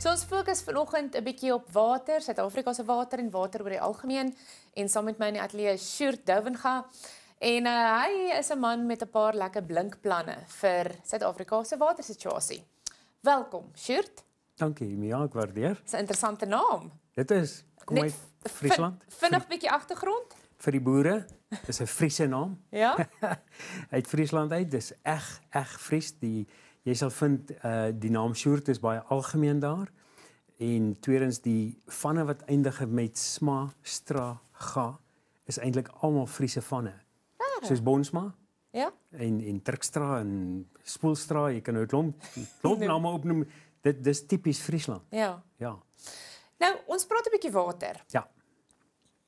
So ons fokus vanoggend 'n bietjie op water, Suid-Afrika se water en water oor die algemeen en saam met my in die ateljee Shurd Douwenga. En uh, hy is 'n man met 'n paar lekker blink planne vir Suid-Afrika se watersituasie. Welkom, Shurd. Dankie, Mia, ek waardeer. Dis 'n interessante naam. Dit is kom uit Friesland. Vinnig 'n bietjie agtergrond vir die boere. Dis 'n Friese naam. ja. uit Friesland uit. Dis eg, eg Fries die jy sal vind uh die naam Sjoerd is baie algemeen daar. En tweedens die vanne wat eindig met sma, stra, ga is eintlik almal Friese vanne. Soos Bonsma. Ja. En en Trikstra en Spoelstra, jy kan nou 'n klomp klomp nee. name opnoem. Dit dis tipies Friesland. Ja. Ja. Nou, ons praat 'n bietjie water. Ja.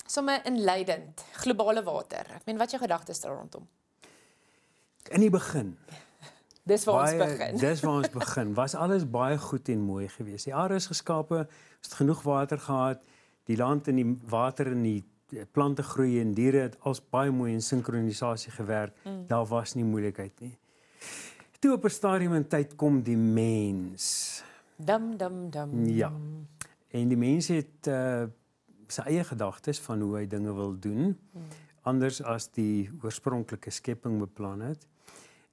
Somme inleidend, globale water. Ek meen wat jou gedagtes daar rondom? In die begin. Ja Dis waar baie, ons begin. dis waar ons begin. Was alles baie goed en mooi geweest. Die aarde is geskape, ons het genoeg water gehad, die land en die water en die eh, plante groei en diere het als baie mooi in sinkronisasie gewerk. Mm. Daar was nie moeilikheid nie. Toe op 'n stadium in tyd kom die mens. Dum dum dum. Ja. En die mens het uh, sy eie gedagtes van hoe hy dinge wil doen. Mm. Anders as die oorspronklike skepping beplan het.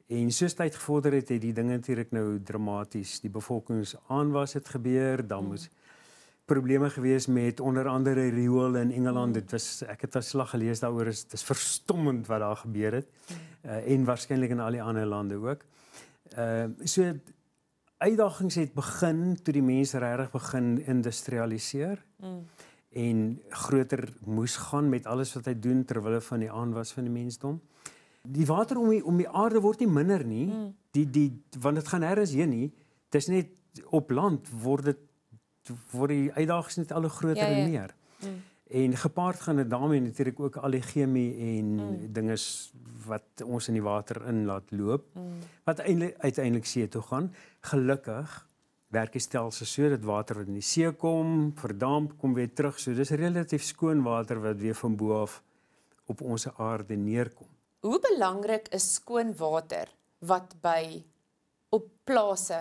En soos tyd gevorder het, het die dinge natuurlik nou dramaties. Die bevolkingsaanwas het gebeur, dan mm. moes probleme gewees met onder andere riool in Engeland. Mm. Dit was ek het 'n slag gelees daaroor is dis verstommend wat daar gebeur het. Uh, en waarskynlik in al die ander lande ook. Ehm uh, so uitdagings het begin toe die mense regtig begin industrialiseer. Mm. En groter moes gaan met alles wat hy doen terwyl hulle van die aanwas van die mensdom. Ehm uh, die water om die, om die aarde word nie minder nie. Mm. Die die want dit gaan nêrens heen nie. Dis net op land word dit word die uitdagings net al groter ja, ja. en ja. meer. Mm. En gepaard gaan dit daarmee natuurlik ook al die chemie en mm. dinge wat ons in die water inlaat loop mm. wat eintlik uiteindelik see toe gaan. Gelukkig werk die stelsel so dat water wat in die see kom, verdamp, kom weer terug. So dis relatief skoon water wat weer van bo af op ons aarde neerkom. Hoe belangrik is skoon water wat by op plase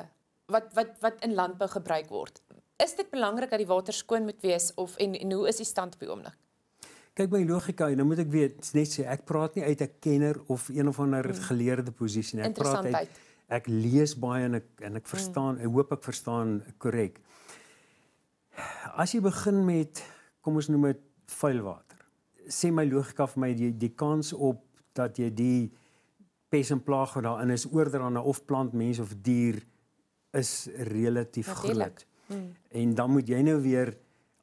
wat wat wat in landbou gebruik word? Is dit belangrik dat die water skoon moet wees of en, en hoe is die stand op die oomblik? Kyk my logika en dan nou moet ek weet net sê ek praat nie uit 'n kenner of een of ander hmm. geleerde posisie nie. Ek praat uit ek lees baie en ek en ek hmm. verstaan, ek hoop ek verstaan korrek. As jy begin met kom ons noem dit vuil water. Sê my logika vir my die die kans op dat jy die pes en plaag wat daarin is oordra na of plant, mens of dier is relatief groot. Hmm. En dan moet jy nou weer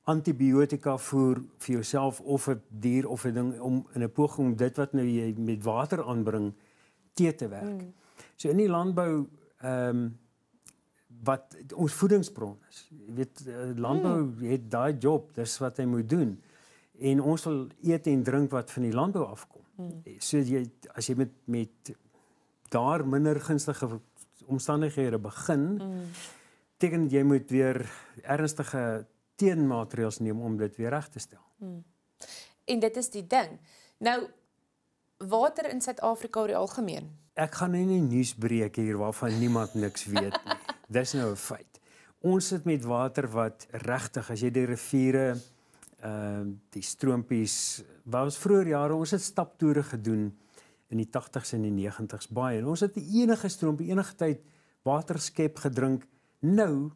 antibiotika voer vir jouself of 'n dier of 'n ding om in 'n poging om dit wat nou jy met water aanbring te te werk. Hmm. So in die landbou ehm um, wat ons voedingsbron is. Jy weet eh, landbou hmm. het daai job, dis wat hy moet doen. En ons wil eet en drink wat van die landbou afkom. Hmm. Eh, so jy as jy met met daar minder gunstige omstandighede begin, hmm. teken dat jy moet weer ernstige teenmaatreëls neem om dit weer reg te stel. Hmm. En dit is die ding. Nou water in Suid-Afrika oor die algemeen. Ek gaan nou nie die nuus breek hier waarvan niemand niks weet nie. Dis nou 'n feit. Ons sit met water wat regtig as jy die riviere ehm uh, die stroompies waar ons vroeër jare ons het staptoere gedoen in die 80s en die 90s baie en ons het enige stroompie enige tyd water skep gedrink nou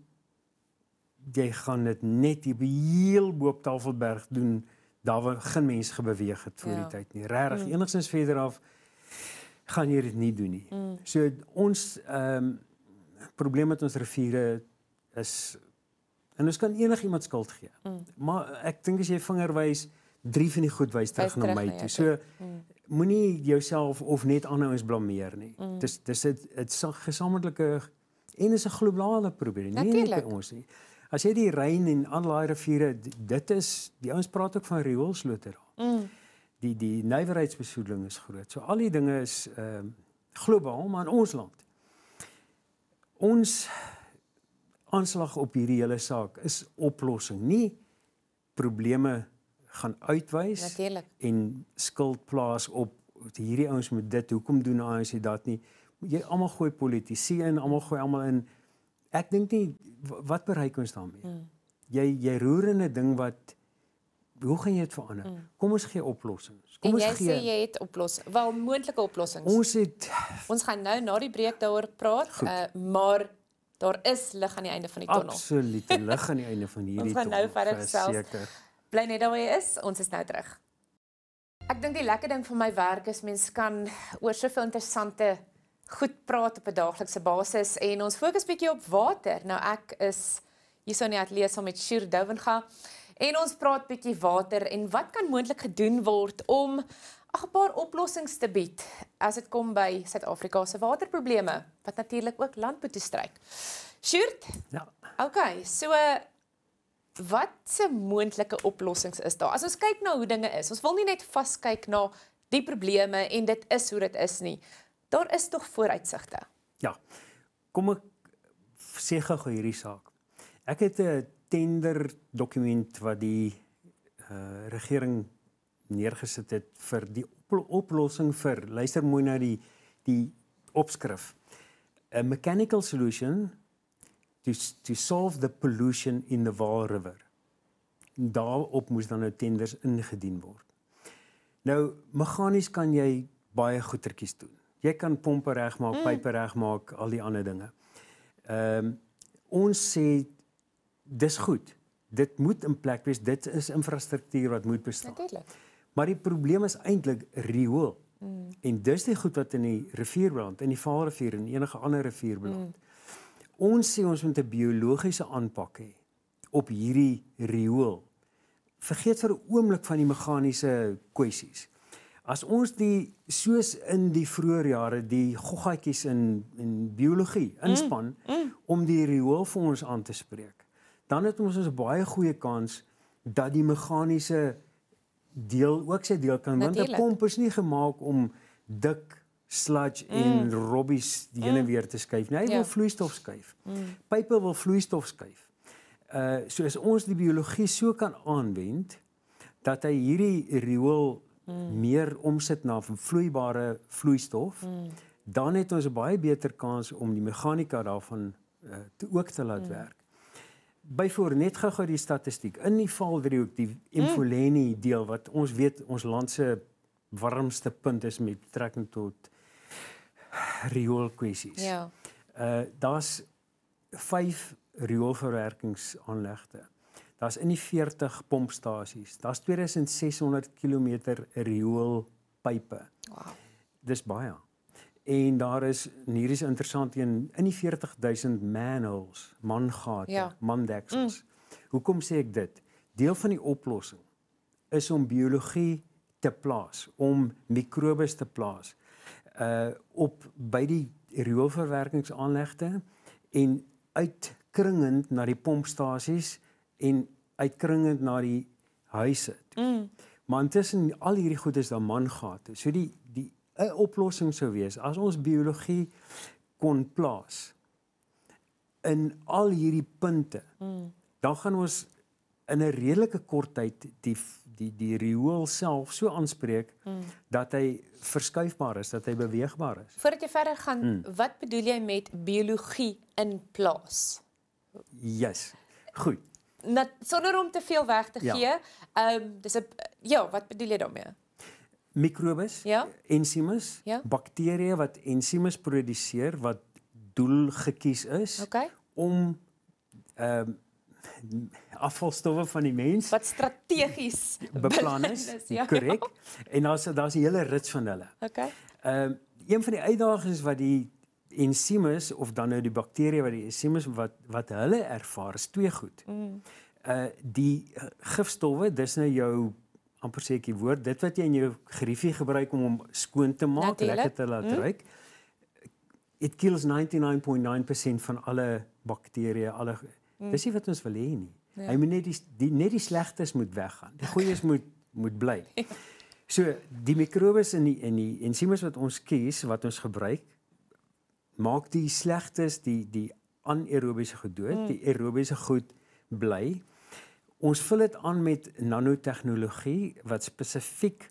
jy gaan dit net hier by heel bo-op Tafelberg doen daar waar geen mens gebeweeg het voor ja. die tyd nie regtig mm. enigstens verder af gaan jy dit nie doen nie mm. so ons ehm um, probleem met ons riviere is En ons kan enigiemand skuld gee. Mm. Maar eh, ek dink as jy vinger wys, drie van die goed wys terug na my toe. So mm. moenie jouself of net anders blameer nie. Mm. Dis dis dit dit gesamentlike en is 'n globale probleem, nie net by ons nie. As jy die reën en al daai riviere, dit is die ouens praat ook van rioolslote daar. Mm. Die die nywerheidsbesoedeling is groot. So al die dinge is ehm uh, globaal maar in ons land. Ons aanslag op hierdie hele saak is oplossing nie probleme gaan uitwys natuurlik en skuld plaas op hierdie ouens met dit hoekom doen hy as hy dat nie jy almal gooi politisie in almal gooi almal in ek dink nie wat bereik ons daarmee mm. jy jy roer in 'n ding wat hoe gaan jy dit verander mm. kom ons gee oplossings kom en ons gee en jy sê jy het oplossings wel moontlike oplossings ons het ons gaan nou na die breek daaroor praat uh, maar daar is lig aan die einde van die tunnel. Absoluut lig aan die einde van hierdie tunnel. Ons gaan tonnel, nou verder self. Bly net waar jy is, ons is nou terug. Ek dink die lekker ding van my werk is mens kan oor soveel interessante goed praat op 'n daaglikse basis en ons fokus bietjie op water. Nou ek is hierso in die ateljee saam met Shir Douwenga en ons praat bietjie water en wat kan moontlik gedoen word om 'n paar oplossings te bied as dit kom by Suid-Afrika se waterprobleme wat natuurlik ook landbou te stryk. Shoot. Ja. OK, so wat se moontlike oplossings is daar? As ons kyk na hoe dinge is, ons wil nie net vaskyk na die probleme en dit is hoe dit is nie. Daar is tog vooruitsigte. Ja. Kom ek sê gou hierdie saak. Ek het 'n tender dokument wat die uh, regering neergesit het vir die oplossing vir luister mooi na die die opskrif a mechanical solution to to solve the pollution in the Vaal River daarop moes dan nou tenders ingedien word nou meganies kan jy baie goedertjies doen jy kan pompe regmaak mm. pype regmaak al die ander dinge ehm um, ons sê dis goed dit moet in plek wees dit is infrastruktuur wat moet bestaan natuurlik Maar die probleem is eintlik riool. Mm. En dis die goed wat in die rivierbrand, in die Vaalrivier en enige ander rivierbrand. Mm. Ons sê ons moet 'n biologiese aanpak hê op hierdie riool. Vergeet vir 'n oomblik van die meganiese kwessies. As ons die soos in die vroeë jare die goggatjies in in biologie inspan mm, mm. om die riool vir ons aan te spreek, dan het ons 'n baie goeie kans dat die meganiese deel ook sy deel kan want 'n pomp is nie gemaak om dik sludge mm. en robbies die hele mm. weer te skuif. Nee, hy ja. wil vloeistof skuif. Mm. Pype wil vloeistof skuif. Uh so as ons die biologie so kan aanwend dat hy hierdie riool mm. meer omsit na 'n vloeibare vloeistof, mm. dan het ons 'n baie beter kans om die meganika daarvan uh, te ook te laat mm. werk byvoor net gou-gou die statistiek in die Valdriehoek die hmm. Imfuleni mm. deel wat ons weet ons land se warmste punt is met betrekking tot rioolkwessies. Ja. Uh daar's 5 rioolverwerkingsaanlegte. Daar's in die 40 pompstasies. Daar's 2600 km rioolpype. Wow. Dis baie en daar is en hier is interessant een in die 40000 manholes, mangate, ja. mandeksels. Mm. Hoekom sê ek dit? Deel van die oplossing is om biologie te plaas, om mikrobes te plaas uh op by die rioolverwerkingsaanlegte en uitkringend na die pompstasies en uitkringend na die huise. Mm. Maar intussen al hierdie goed is dan mangate. So die die 'n oplossing sou wees as ons biologie kon plaas in al hierdie punte. Mm. Dan gaan ons in 'n redelike kort tyd die die die riool self so aanspreek mm. dat hy verskuifbaar is, dat hy beweegbaar is. Voordat jy verder gaan, mm. wat bedoel jy met biologie in plaas? Yes. Goed. Net sonder om te veel weg te ja. gee, ehm um, dis 'n ja, wat bedoel jy daarmee? mikrobes, ja? Eh, ensiemes, ja? bakterieë wat ensiemes produseer wat doelgekies is okay. om ehm uh, afvalstowwe van die mens wat strategies beplan is, korrek? Ja. En daar's daar's 'n hele rits van hulle. Okay. Ehm uh, een van die uitdagings wat die ensiemes of dan nou die bakterieë wat die ensiemes wat wat hulle ervaar is twee goed. Mm. Uh die eh, gifstowwe, dis nou jou amper seker woord dit wat jy in jou geriefie gebruik om hom skoon te maak Natuurlijk. lekker te laat hmm. ruik it kills 99.9% van alle bakterieë alle hmm. dis nie wat ons wil hê nie ja. hy moet net die, die net die slegstes moet weggaan die goeies moet moet bly ja. so die mikrobes in die in die ensiemes wat ons kies wat ons gebruik maak die slegstes die die anaerobiese gedoet hmm. die aerobiese goed bly Ons vul dit aan met nanotegnologie wat spesifiek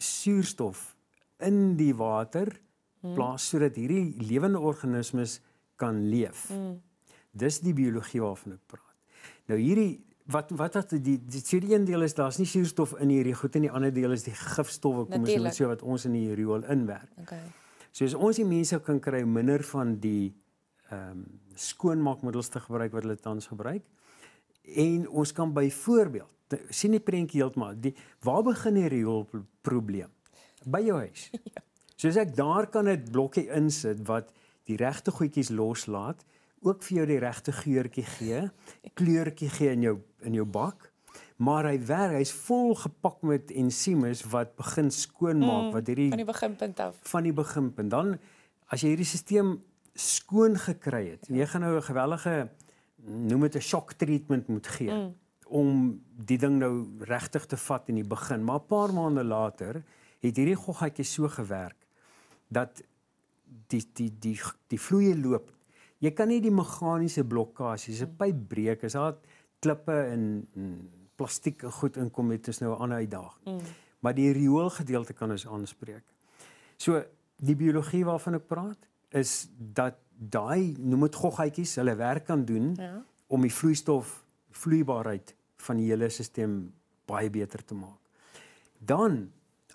suurstof in die water hmm. plaas sodat hierdie lewende organismes kan leef. Hmm. Dis die biologie waarvan ek praat. Nou hierdie wat wat wat die die tweede een deel is daar's nie suurstof in hierdie goed en die ander deel is die gifstowwe kom ons sê wat ons in die riool inwerk. Okay. So as ons die mense kan kry minder van die ehm um, skoonmaakmiddels te gebruik wat hulle tans gebruik en ons kan byvoorbeeld sien die prentjie heeltemal die waar begin die rioolprobleem by jou huis. Ja. Soos ek daar kan 'n blokkie insit wat die regte goedjies loslaat, ook vir jou die regte geurtjie gee, kleurtjie gee in jou in jou bak. Maar hy werk, hy's vol gepak met ensiemes wat begin skoonmaak mm, wat hierdie van die beginpunt af. Van die beginpunt. Dan as jy hierdie stelsel skoon gekry het, jy ja. gaan nou 'n gewellige uh noem dit 'n shock treatment moet gee mm. om die ding nou regtig te vat in die begin. Maar 'n paar maande later het hierdie goggetjie so gewerk dat die die die die vloeie loop. Jy kan nie die meganiese blokkades, 'n pyp breek, as daar klippe en, en plastiek en goed inkom, dit is nou 'n ander uitdaging. Mm. Maar die rioolgedeelte kan ons aanspreek. So die biologie waarvan ek praat is dat daai noem dit goggetjies hulle werk kan doen ja. om die vloeistof vloeibaarheid van die hele stelsel baie beter te maak. Dan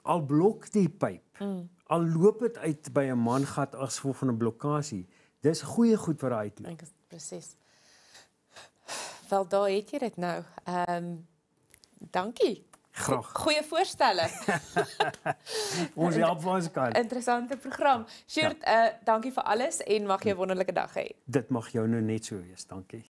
al blok die pyp. Mm. Al loop dit uit by 'n mangat as gevolg van 'n blokkade. Dis goeie goed vir daai. Dink presies. Wel daai het jy dit nou. Ehm um, dankie. Graag. Goeie voorstelle. ons help waar ons kan. Interessante program. Shirt, ja. uh, dankie vir alles en mag jy 'n wonderlike dag hê. Dit mag jou nou net so wees. Dankie.